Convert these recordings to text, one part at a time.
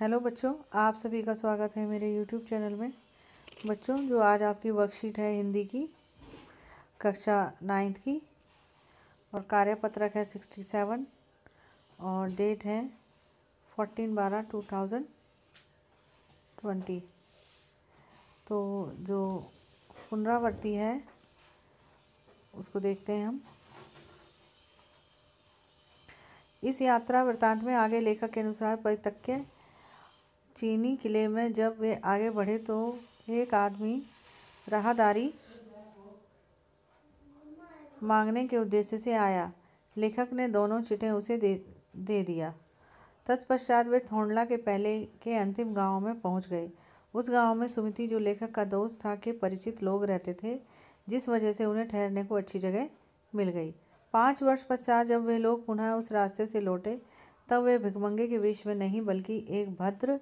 hello बच्चों आप सभी का स्वागत है मेरे यूट्यूब चैनल में बच्चों जो आज आपकी वर्कशीट है हिंदी की कक्षा नाइन्थ की और कार्यपत्रक है सिक्सटी सेवन और डेट है फोर्टीन बारह टू थाउजेंड ट्वेंटी तो जो पुनरावृत्ति है उसको देखते हैं हम इस यात्रा वृत्तांत में आगे लेखक के अनुसार परितक्य चीनी किले में जब वे आगे बढ़े तो एक आदमी राहदारी मांगने के उद्देश्य से आया लेखक ने दोनों चिट्ठें उसे दे दे दिया तत्पश्चात वे थोंडला के पहले के अंतिम गांव में पहुंच गए उस गांव में सुमिति जो लेखक का दोस्त था के परिचित लोग रहते थे जिस वजह से उन्हें ठहरने को अच्छी जगह मिल गई पाँच वर्ष पश्चात जब वे लोग पुनः उस रास्ते से लौटे तब वे भिकमंगे के विष में नहीं बल्कि एक भद्र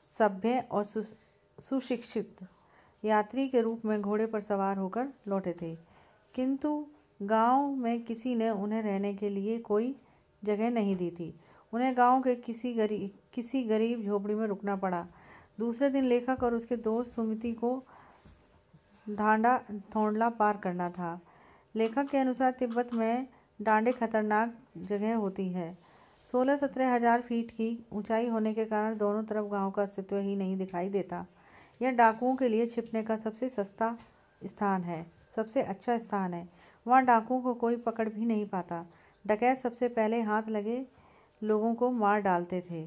सभ्य और सु, सुशिक्षित यात्री के रूप में घोड़े पर सवार होकर लौटे थे किंतु गांव में किसी ने उन्हें रहने के लिए कोई जगह नहीं दी थी उन्हें गांव के किसी गरीब किसी गरीब झोपड़ी में रुकना पड़ा दूसरे दिन लेखक और उसके दोस्त सुमिति को ढांडा थोंडला पार करना था लेखक के अनुसार तिब्बत में डांडे खतरनाक जगह होती है सोलह सत्रह हजार फीट की ऊंचाई होने के कारण दोनों तरफ गांव का अस्तित्व ही नहीं दिखाई देता यह डाकुओं के लिए छिपने का सबसे सस्ता स्थान है सबसे अच्छा स्थान है वहाँ डाकुओं को कोई पकड़ भी नहीं पाता डकैत सबसे पहले हाथ लगे लोगों को मार डालते थे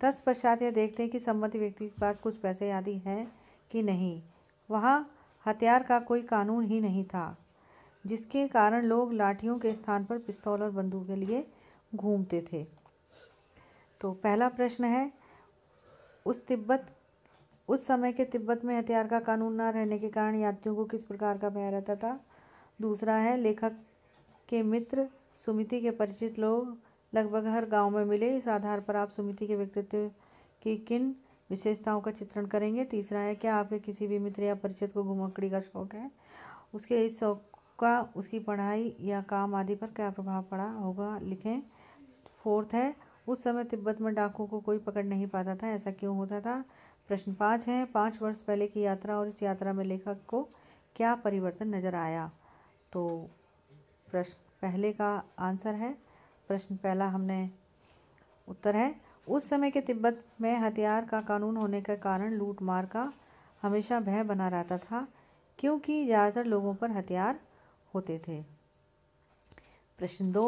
तत्पश्चात यह देखते हैं कि सम्मति व्यक्ति के पास कुछ पैसे आदि हैं कि नहीं वहाँ हथियार का कोई कानून ही नहीं था जिसके कारण लोग लाठियों के स्थान पर पिस्तौल और बंदूक के लिए घूमते थे तो पहला प्रश्न है उस तिब्बत उस समय के तिब्बत में हथियार का कानून ना रहने के कारण यात्रियों को किस प्रकार का भय रहता था दूसरा है लेखक के मित्र सुमिति के परिचित लोग लगभग हर गांव में मिले इस आधार पर आप सुमिति के व्यक्तित्व की किन विशेषताओं का चित्रण करेंगे तीसरा है क्या आपके किसी भी मित्र या परिचित को घुमकड़ी का शौक है उसके इस शौक का उसकी पढ़ाई या काम आदि पर क्या प्रभाव पड़ा होगा लिखें फोर्थ है उस समय तिब्बत में डाकुओं को कोई पकड़ नहीं पाता था ऐसा क्यों होता था प्रश्न पाँच है पाँच वर्ष पहले की यात्रा और इस यात्रा में लेखक को क्या परिवर्तन नज़र आया तो प्रश्न पहले का आंसर है प्रश्न पहला हमने उत्तर है उस समय के तिब्बत में हथियार का कानून होने के कारण लूट मार का हमेशा भय बना रहता था क्योंकि ज़्यादातर लोगों पर हथियार होते थे प्रश्न दो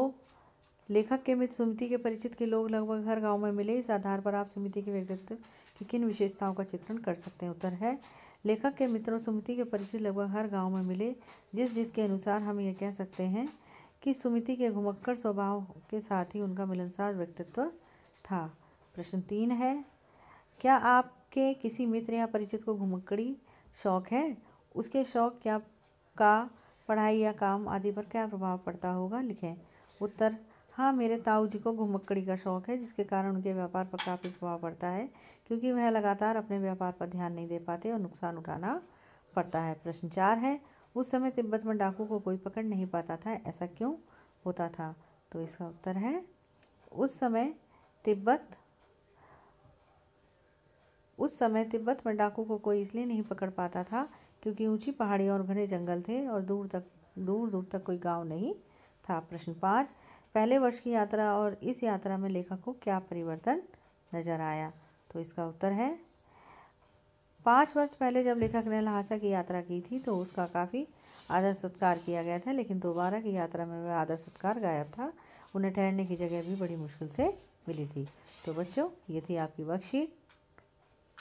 लेखक के मित्र समिति के परिचित के लोग लगभग हर गांव में मिले इस आधार पर आप समिति के व्यक्तित्व की किन विशेषताओं का चित्रण कर सकते हैं उत्तर है लेखक के मित्रों समिति के परिचित लगभग हर गांव में मिले जिस जिसके अनुसार हम ये कह सकते हैं कि समिति के घुमक्कड़ स्वभाव के साथ ही उनका मिलनसार व्यक्तित्व था प्रश्न तीन है क्या आपके किसी मित्र या परिचित को घुमक्कड़ी शौक है उसके शौक क्या का पढ़ाई या काम आदि पर क्या प्रभाव पड़ता होगा लिखें उत्तर हाँ मेरे ताऊ जी को घुमक्कड़ी का शौक़ है जिसके कारण उनके व्यापार पर काफ़ी प्रभाव पड़ता है क्योंकि वह लगातार अपने व्यापार पर ध्यान नहीं दे पाते और नुकसान उठाना पड़ता है प्रश्न चार है उस समय तिब्बत में डाकू को कोई पकड़ नहीं पाता था ऐसा क्यों होता था तो इसका उत्तर है उस समय तिब्बत उस समय तिब्बत में डाकू को कोई इसलिए नहीं पकड़ पाता था क्योंकि ऊंची पहाड़ियों और घने जंगल थे और दूर तक दूर दूर तक कोई गांव नहीं था प्रश्न पाँच पहले वर्ष की यात्रा और इस यात्रा में लेखक को क्या परिवर्तन नजर आया तो इसका उत्तर है पाँच वर्ष पहले जब लेखक ने लहासा की यात्रा की थी तो उसका काफ़ी आदर सत्कार किया गया था लेकिन दोबारा की यात्रा में वह आदर सत्कार गायब था उन्हें ठहरने की जगह भी बड़ी मुश्किल से मिली थी तो बच्चों ये थी आपकी वर्कशीट